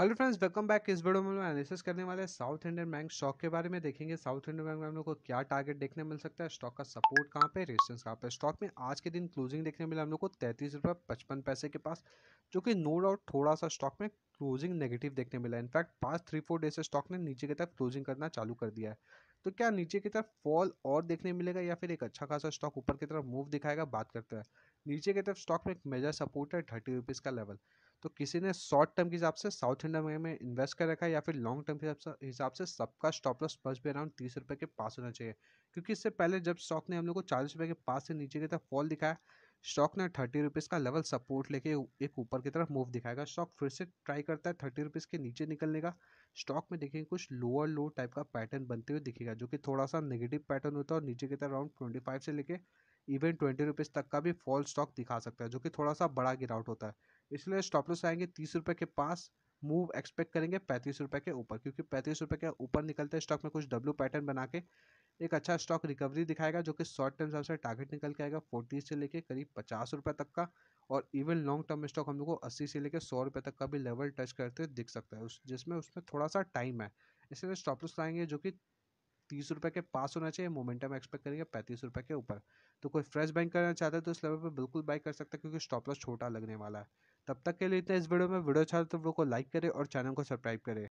hello friends welcome back इस video में हम एनालिसिस करने वाले साउथ इंडियन बैंक स्टॉक के बारे में देखेंगे साउथ इंडियन बैंक में हम लोग को क्या टारगेट देखने मिल सकता है स्टॉक का सपोर्ट कहाँ पे रेजिस्टेंस कहाँ पे स्टॉक में आज के दिन क्लोजिंग देखने मिला हम लोग को तैंतीस रुपये पचपन पैसे के पास जो कि नो डाउट थोड़ा सा स्टॉक में क्लोजिंग नेगेटिव देखने मिला in fact past three four days से स्टॉक ने नीचे की तरफ क्लोजिंग करना चालू कर दिया है तो क्या नीचे की तरफ फॉल और देखने मिलेगा या फिर एक अच्छा खासा स्टॉक ऊपर की तरफ मूव दिखाएगा बात करते हैं नीचे की तरफ स्टॉक में एक मेजर सपोर्ट है थर्टी रुपीज़ का लेवल तो किसी ने शॉर्ट टर्म के हिसाब से साउथ इंडिया में इन्वेस्ट कर रखा है या फिर लॉन्ग टर्म के हिसाब से सबका स्टॉप लॉस फर्स्ट भी अराउंड तीस रुपये के पास होना चाहिए क्योंकि इससे पहले जब स्टॉक ने हम लोग को चालीस रुपये के पास से नीचे की तरफ फॉल दिखाया स्टॉक ने थर्टी रुपीज़ का लेवल सपोर्ट लेके एक ऊपर की तरफ मूव दिखाएगा स्टॉक फिर से ट्राई करता है थर्टी रुपीज़ के नीचे निकलने का स्टॉक में देखेंगे कुछ लोअर लो टाइप का पैटर्न बनते हुए दिखेगा जो कि थोड़ा सा नेगेटिव पैटर्न होता है और नीचे की तरफ अराउंड ट्वेंटी फाइव से लेके इवन ट्वेंटी रुपीज़ तक का भी फॉल स्टॉक दिखा सकता है जो कि थोड़ा सा बड़ा गिरावट होता है इसलिए स्टॉप लॉस आएंगे तीस रुपये के पास मूव एक्सपेक्ट करेंगे पैंतीस रुपये के ऊपर क्योंकि पैंतीस रुपये के ऊपर निकलते हैं स्टॉक में कुछ डब्ल्यू पैटर्न बना के एक अच्छा स्टॉक रिकवरी दिखाएगा जो कि शॉर्ट टर्म हिसाब से टारगेट निकल के आएगा फोर्टी से लेके करीब पचास रुपये तक का और इवन लॉन्ग टर्म स्टॉक हम लोग को अस्सी से लेकर सौ रुपये तक का भी लेवल टच करते हुए दिख सकता है उस जिसमें उसमें थोड़ा सा टाइम है इसलिए स्टॉप लॉस लाएंगे जो कि तीस रुपये के पास होना चाहिए मोमेंटम एक्सपेक्ट करेंगे पैंतीस रुपये के ऊपर तो कोई फ्रेश बाइंग करना चाहता है तो इस लेवल पर बिल्कुल बाई कर सकता है क्योंकि स्टॉप लॉस छोटा लगने वाला है तब तक के लिए इतना तो इस वीडियो में वीडियो अच्छा तो वीडियो को लाइक करें और चैनल को सब्सक्राइब करें